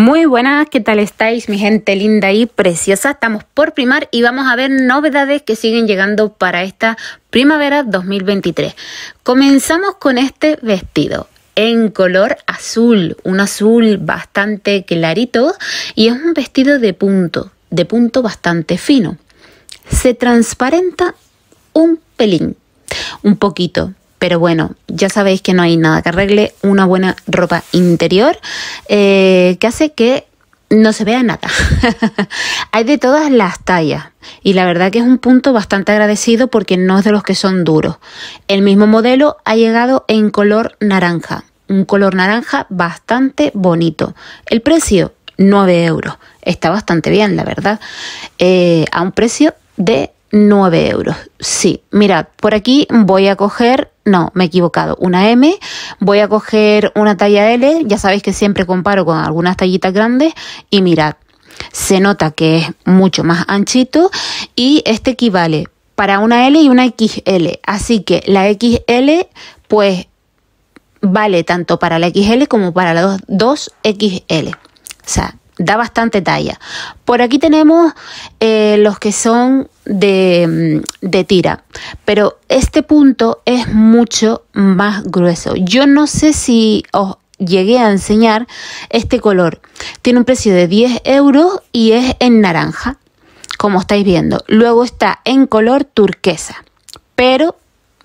Muy buenas, ¿qué tal estáis mi gente linda y preciosa? Estamos por primar y vamos a ver novedades que siguen llegando para esta primavera 2023. Comenzamos con este vestido en color azul, un azul bastante clarito y es un vestido de punto, de punto bastante fino. Se transparenta un pelín, un poquito, pero bueno, ya sabéis que no hay nada que arregle una buena ropa interior eh, que hace que no se vea nada. hay de todas las tallas y la verdad que es un punto bastante agradecido porque no es de los que son duros. El mismo modelo ha llegado en color naranja, un color naranja bastante bonito. El precio, 9 euros. Está bastante bien, la verdad. Eh, a un precio de 9 euros. Sí, mirad, por aquí voy a coger no, me he equivocado, una M, voy a coger una talla L, ya sabéis que siempre comparo con algunas tallitas grandes y mirad, se nota que es mucho más anchito y este equivale para una L y una XL, así que la XL pues vale tanto para la XL como para la 2, xl O sea, da bastante talla. Por aquí tenemos eh, los que son de, mm, de, tira, pero este punto es mucho más grueso. Yo no sé si os llegué a enseñar este color. Tiene un precio de 10 euros y es en naranja, como estáis viendo. Luego está en color turquesa, pero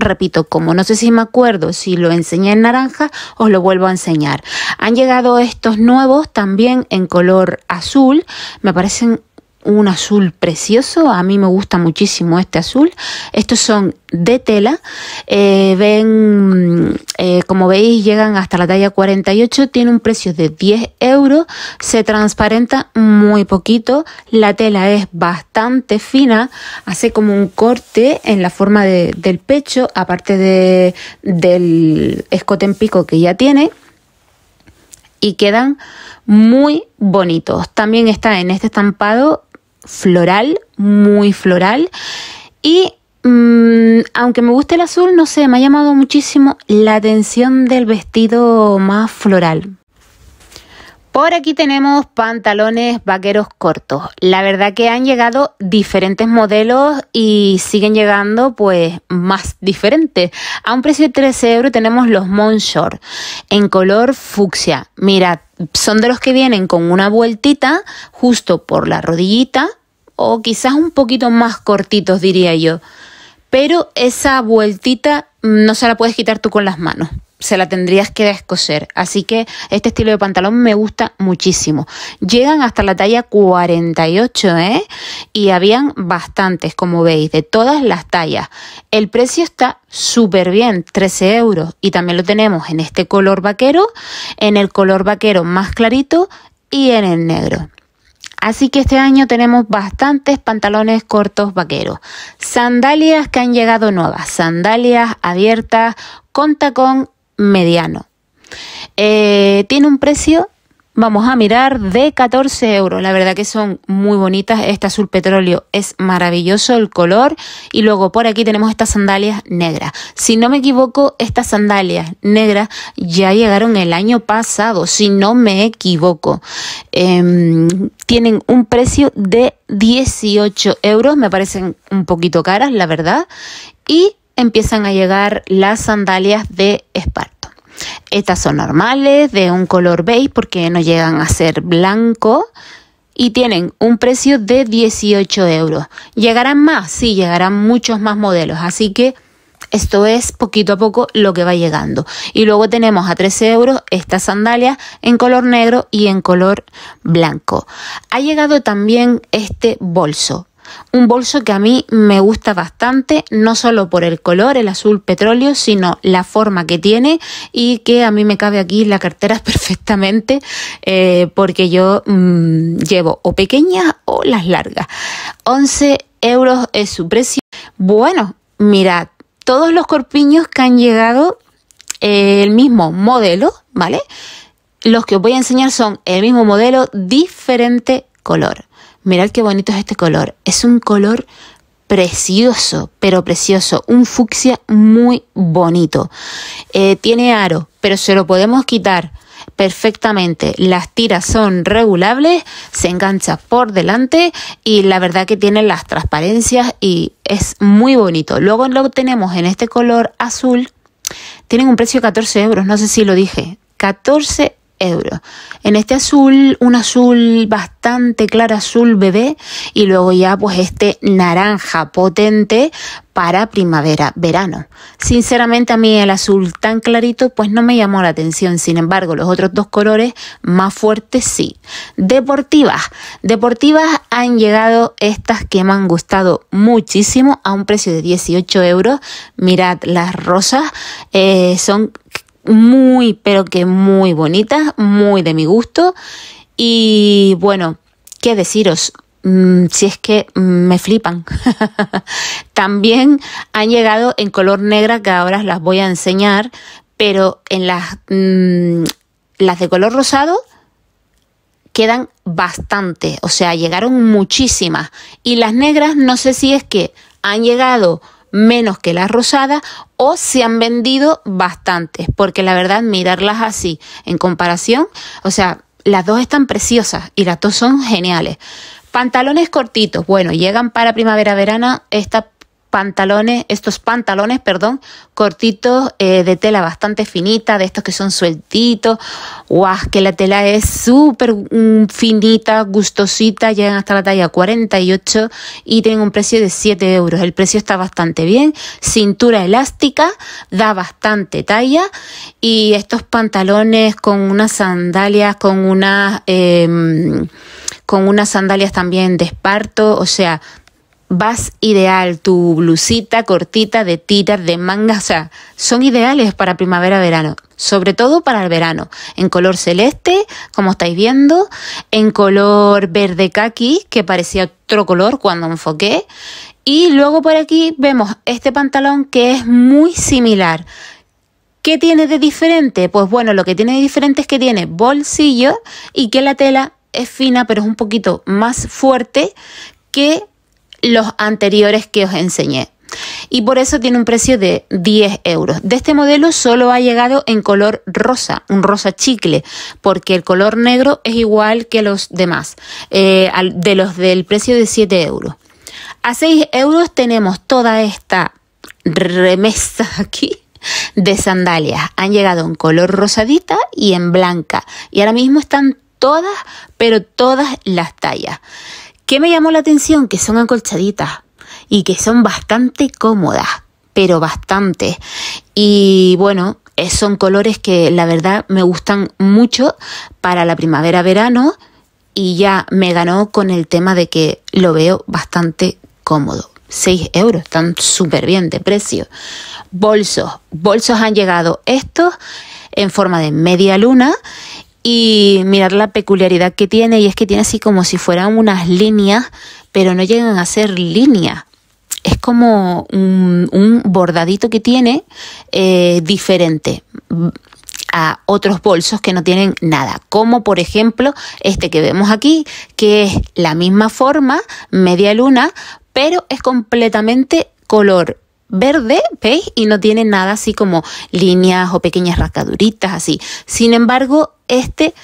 repito, como no sé si me acuerdo si lo enseñé en naranja, os lo vuelvo a enseñar. Han llegado estos nuevos también en color azul, me parecen un azul precioso, a mí me gusta muchísimo este azul. Estos son de tela, eh, ven, mm, eh, como veis, llegan hasta la talla 48, tiene un precio de 10 euros, se transparenta muy poquito, la tela es bastante fina, hace como un corte en la forma de, del pecho, aparte de, del escote en pico que ya tiene y quedan muy bonitos. También está en este estampado floral, muy floral. Y mm, aunque me guste el azul, no sé, me ha llamado muchísimo la atención del vestido más floral. Por aquí tenemos pantalones vaqueros cortos. La verdad que han llegado diferentes modelos y siguen llegando pues más diferentes. A un precio de 13 euros tenemos los Monshore en color fucsia. Mira, son de los que vienen con una vueltita justo por la rodillita o quizás un poquito más cortitos diría yo. Pero esa vueltita no se la puedes quitar tú con las manos se la tendrías que descoser. Así que este estilo de pantalón me gusta muchísimo. Llegan hasta la talla 48, ¿eh? Y habían bastantes, como veis, de todas las tallas. El precio está súper bien, 13 euros. Y también lo tenemos en este color vaquero, en el color vaquero más clarito y en el negro. Así que este año tenemos bastantes pantalones cortos vaqueros. Sandalias que han llegado nuevas, sandalias abiertas con tacón mediano. Eh, tiene un precio, vamos a mirar, de 14 euros. La verdad que son muy bonitas. Este azul petróleo es maravilloso el color. Y luego por aquí tenemos estas sandalias negras. Si no me equivoco, estas sandalias negras ya llegaron el año pasado, si no me equivoco. Em, tienen un precio de 18 euros. Me parecen un poquito caras, la verdad. Y empiezan a llegar las sandalias de esparto. Estas son normales, de un color beige porque no llegan a ser blanco y tienen un precio de 18 euros. Llegarán más, sí, llegarán muchos más modelos, así que esto es poquito a poco lo que va llegando. Y luego tenemos a 13 euros estas sandalias en color negro y en color blanco. Ha llegado también este bolso un bolso que a mí me gusta bastante, no solo por el color, el azul petróleo, sino la forma que tiene y que a mí me cabe aquí la cartera perfectamente eh, porque yo mm, llevo o pequeñas o las largas. 11 euros es su precio. Bueno, mirad, todos los corpiños que han llegado, eh, el mismo modelo, ¿vale? Los que os voy a enseñar son el mismo modelo, diferente color. Mirad qué bonito es este color. Es un color precioso, pero precioso. Un fucsia muy bonito. Eh, tiene aro, pero se lo podemos quitar perfectamente. Las tiras son regulables, se engancha por delante y la verdad que tiene las transparencias y es muy bonito. Luego lo tenemos en este color azul. Tienen un precio de 14 euros, no sé si lo dije. 14 en este azul, un azul bastante claro, azul bebé, y luego ya pues este naranja potente para primavera, verano. Sinceramente a mí el azul tan clarito pues no me llamó la atención, sin embargo los otros dos colores más fuertes sí. Deportivas, deportivas han llegado estas que me han gustado muchísimo a un precio de 18 euros. Mirad las rosas, eh, son muy, pero que muy bonitas, muy de mi gusto. Y bueno, qué deciros, mm, si es que mm, me flipan. También han llegado en color negra, que ahora las voy a enseñar, pero en las, mm, las de color rosado quedan bastante, o sea, llegaron muchísimas. Y las negras, no sé si es que han llegado menos que las rosadas o se han vendido bastantes, porque la verdad mirarlas así en comparación, o sea, las dos están preciosas y las dos son geniales. Pantalones cortitos, bueno, llegan para primavera-verano esta pantalones, estos pantalones, perdón, cortitos eh, de tela bastante finita, de estos que son sueltitos, guau, que la tela es súper mm, finita, gustosita, llegan hasta la talla 48 y tienen un precio de 7 euros. El precio está bastante bien, cintura elástica, da bastante talla y estos pantalones con unas sandalias, con unas... Em, con unas sandalias también de esparto, o sea, vas ideal, tu blusita cortita de tita, de manga, o sea, son ideales para primavera-verano, sobre todo para el verano, en color celeste, como estáis viendo, en color verde kaki, que parecía otro color cuando enfoqué, y luego por aquí vemos este pantalón que es muy similar. ¿Qué tiene de diferente? Pues bueno, lo que tiene de diferente es que tiene bolsillo y que la tela es fina, pero es un poquito más fuerte que los anteriores que os enseñé. Y por eso tiene un precio de 10 euros. De este modelo solo ha llegado en color rosa, un rosa chicle, porque el color negro es igual que los demás, eh, de los del precio de 7 euros. A 6 euros tenemos toda esta remesa aquí de sandalias. Han llegado en color rosadita y en blanca. Y ahora mismo están todas, pero todas las tallas. ¿Qué me llamó la atención? Que son acolchaditas y que son bastante cómodas, pero bastante. Y bueno, eh, son colores que la verdad me gustan mucho para la primavera-verano y ya me ganó con el tema de que lo veo bastante cómodo. 6 euros, están súper bien de precio. Bolsos, bolsos han llegado estos en forma de media luna y mirar la peculiaridad que tiene y es que tiene así como si fueran unas líneas, pero no llegan a ser líneas. Es como un, bordadito que tiene eh, diferente mm, a otros bolsos que no tienen nada, como por ejemplo este que vemos aquí, que es la misma forma, media luna, pero es completamente color verde, ¿veis? Y no tiene nada así como líneas o pequeñas rascaduritas así. Sin embargo, este,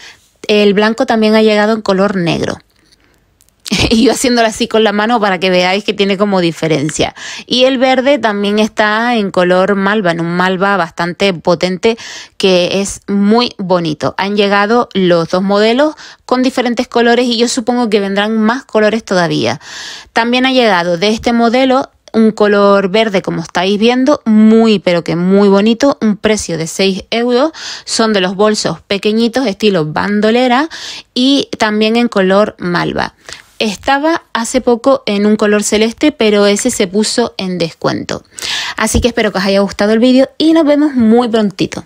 el blanco también ha llegado en color negro. y yo haciéndolo así con la mano para que veáis que tiene como diferencia. Y el verde también está en color malva, en un malva bastante potente que es muy bonito. Han llegado los dos modelos con diferentes colores y yo supongo que vendrán más colores todavía. También ha llegado de este modelo un color verde como estáis viendo, muy pero que muy bonito, un precio de 6 euros, son de los bolsos pequeñitos estilo bandolera y también en color malva. Estaba hace poco en un color celeste, pero ese se puso en descuento. Así que espero que os haya gustado el vídeo y nos vemos muy prontito.